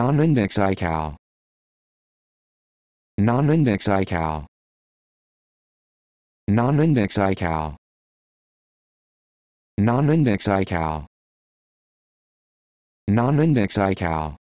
Non-index iCal. Non-index iCal. Non-index iCal. Non-index iCal. Non-index iCal.